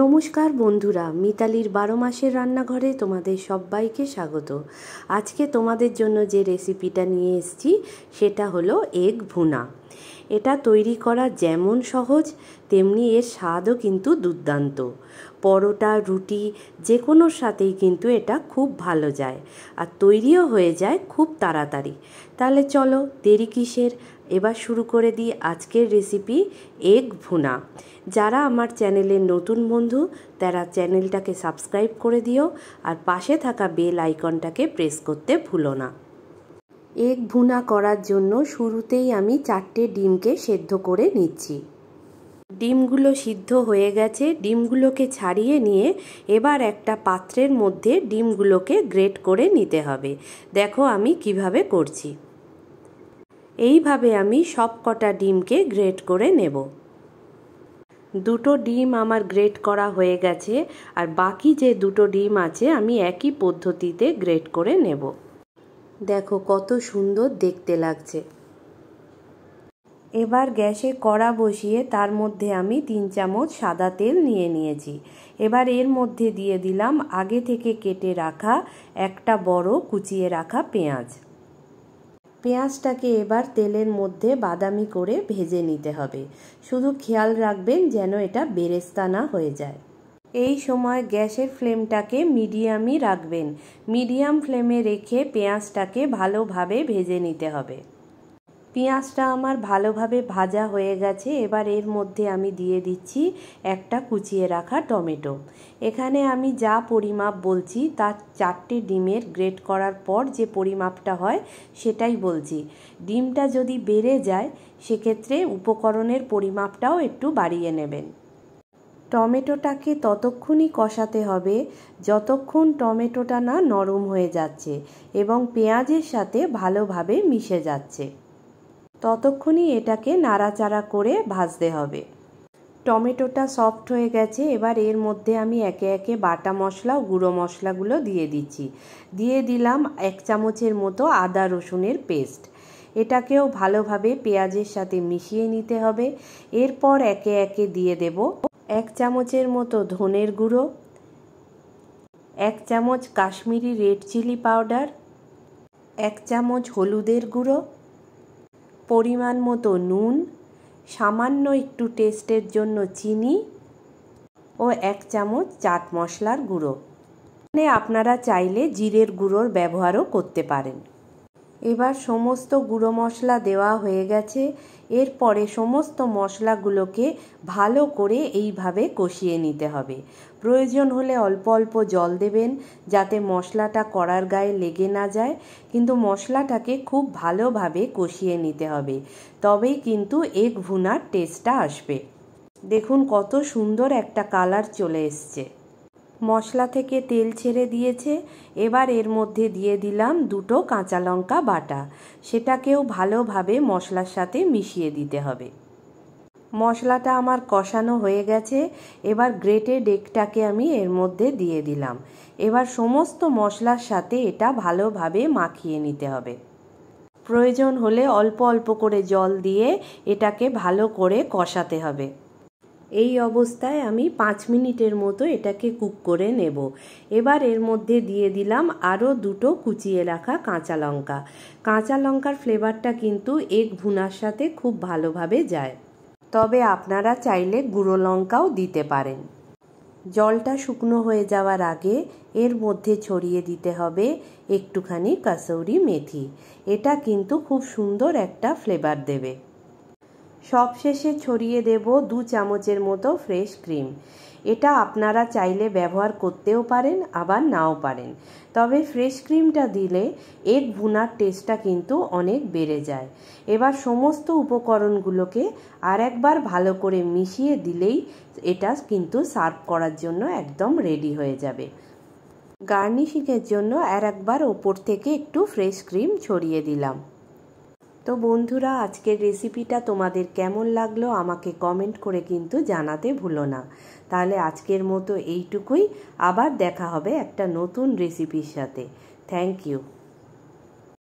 নমস্কার বন্ধুরা মিতালির বারো মাসের রান্নাঘরে তোমাদের সবাইকে স্বাগত আজকে তোমাদের জন্য যে রেসিপিটা নিয়ে এসেছি সেটা হলো এগ ভুনা এটা তৈরি করা যেমন সহজ তেমনি এর স্বাদও কিন্তু দুর্দান্ত পরোটা রুটি যে কোনো সাথেই কিন্তু এটা খুব ভালো যায় আর তৈরিও হয়ে যায় খুব তাড়াতাড়ি তাহলে চলো দেরি কিসের এবার শুরু করে দিই আজকের রেসিপি এগ ভুনা যারা আমার চ্যানেলের নতুন বন্ধু তারা চ্যানেলটাকে সাবস্ক্রাইব করে দিও আর পাশে থাকা বেল আইকনটাকে প্রেস করতে ভুলো না এগ ভুনা করার জন্য শুরুতেই আমি চারটে ডিমকে সেদ্ধ করে নিচ্ছি ডিমগুলো সিদ্ধ হয়ে গেছে ডিমগুলোকে ছাড়িয়ে নিয়ে এবার একটা পাত্রের মধ্যে ডিমগুলোকে গ্রেট করে নিতে হবে দেখো আমি কিভাবে করছি এইভাবে আমি সব কটা ডিমকে গ্রেট করে নেব দুটো ডিম আমার গ্রেট করা হয়ে গেছে আর বাকি যে দুটো ডিম আছে আমি একই পদ্ধতিতে গ্রেট করে নেব দেখো কত সুন্দর দেখতে লাগছে এবার গ্যাসে কড়া বসিয়ে তার মধ্যে আমি তিন চামচ সাদা তেল নিয়ে নিয়েছি এবার এর মধ্যে দিয়ে দিলাম আগে থেকে কেটে রাখা একটা বড় কুচিয়ে রাখা পেঁয়াজ পেঁয়াজটাকে এবার তেলের মধ্যে বাদামি করে ভেজে নিতে হবে শুধু খেয়াল রাখবেন যেন এটা বেরেস্তা না হয়ে যায় এই সময় গ্যাসের ফ্লেমটাকে মিডিয়ামই রাখবেন মিডিয়াম ফ্লেমে রেখে পেঁয়াজটাকে ভালোভাবে ভেজে নিতে হবে পেঁয়াজটা আমার ভালোভাবে ভাজা হয়ে গেছে এবার এর মধ্যে আমি দিয়ে দিচ্ছি একটা কুচিয়ে রাখা টমেটো এখানে আমি যা পরিমাপ বলছি তার চারটে ডিমের গ্রেট করার পর যে পরিমাপটা হয় সেটাই বলছি ডিমটা যদি বেড়ে যায় সেক্ষেত্রে উপকরণের পরিমাপটাও একটু বাড়িয়ে নেবেন টমেটোটাকে ততক্ষণই কষাতে হবে যতক্ষণ টমেটোটা না নরম হয়ে যাচ্ছে এবং পেঁয়াজের সাথে ভালোভাবে মিশে যাচ্ছে ততক্ষণই এটাকে নাড়াচাড়া করে ভাজতে হবে টমেটোটা সফট হয়ে গেছে এবার এর মধ্যে আমি একে একে বাটা মশলা ও গুঁড়ো মশলাগুলো দিয়ে দিচ্ছি দিয়ে দিলাম এক চামচের মতো আদা রসুনের পেস্ট এটাকেও ভালোভাবে পেঁয়াজের সাথে মিশিয়ে নিতে হবে এরপর একে একে দিয়ে দেব এক চামচের মতো ধনের গুঁড়ো এক চামচ কাশ্মীরি রেড চিলি পাউডার এক চামচ হলুদের গুঁড়ো পরিমাণ মতো নুন সামান্য একটু টেস্টের জন্য চিনি ও এক চামচ চাট মশলার গুঁড়ো এখানে আপনারা চাইলে জিরের গুঁড়োর ব্যবহারও করতে পারেন এবার সমস্ত গুঁড়ো মশলা দেওয়া হয়ে গেছে এরপরে সমস্ত মশলাগুলোকে ভালো করে এইভাবে কষিয়ে নিতে হবে প্রয়োজন হলে অল্প অল্প জল দেবেন যাতে মশলাটা কড়ার গায়ে লেগে না যায় কিন্তু মশলাটাকে খুব ভালোভাবে কষিয়ে নিতে হবে তবেই কিন্তু এগ ভুনার টেস্টটা আসবে দেখুন কত সুন্দর একটা কালার চলে এসছে মশলা থেকে তেল ছেড়ে দিয়েছে এবার এর মধ্যে দিয়ে দিলাম দুটো কাঁচা লঙ্কা বাটা সেটাকেও ভালোভাবে মশলার সাথে মিশিয়ে দিতে হবে মশলাটা আমার কষানো হয়ে গেছে এবার গ্রেটে ডেকটাকে আমি এর মধ্যে দিয়ে দিলাম এবার সমস্ত মশলার সাথে এটা ভালোভাবে মাখিয়ে নিতে হবে প্রয়োজন হলে অল্প অল্প করে জল দিয়ে এটাকে ভালো করে কষাতে হবে এই অবস্থায় আমি পাঁচ মিনিটের মতো এটাকে কুক করে নেব এবার এর মধ্যে দিয়ে দিলাম আরও দুটো কুচিয়ে রাখা কাঁচা লঙ্কা কাঁচা লঙ্কার ফ্লেভারটা কিন্তু এগ ভুনার সাথে খুব ভালোভাবে যায় তবে আপনারা চাইলে গুঁড়ো লঙ্কাও দিতে পারেন জলটা শুকনো হয়ে যাওয়ার আগে এর মধ্যে ছড়িয়ে দিতে হবে একটুখানি কাসৌরি মেথি এটা কিন্তু খুব সুন্দর একটা ফ্লেভার দেবে সবশেষে ছড়িয়ে দেব দু চামচের মতো ফ্রেশ ক্রিম এটা আপনারা চাইলে ব্যবহার করতেও পারেন আবার নাও পারেন তবে ফ্রেশ ক্রিমটা দিলে এগ ভুনার টেস্টটা কিন্তু অনেক বেড়ে যায় এবার সমস্ত উপকরণগুলোকে আর একবার ভালো করে মিশিয়ে দিলেই এটা কিন্তু সার্ভ করার জন্য একদম রেডি হয়ে যাবে গার্নিশিংয়ের জন্য আর একবার ওপর থেকে একটু ফ্রেশ ক্রিম ছড়িয়ে দিলাম তো বন্ধুরা আজকের রেসিপিটা তোমাদের কেমন লাগলো আমাকে কমেন্ট করে কিন্তু জানাতে ভুলো না তাহলে আজকের মতো এইটুকুই আবার দেখা হবে একটা নতুন রেসিপির সাথে থ্যাংক ইউ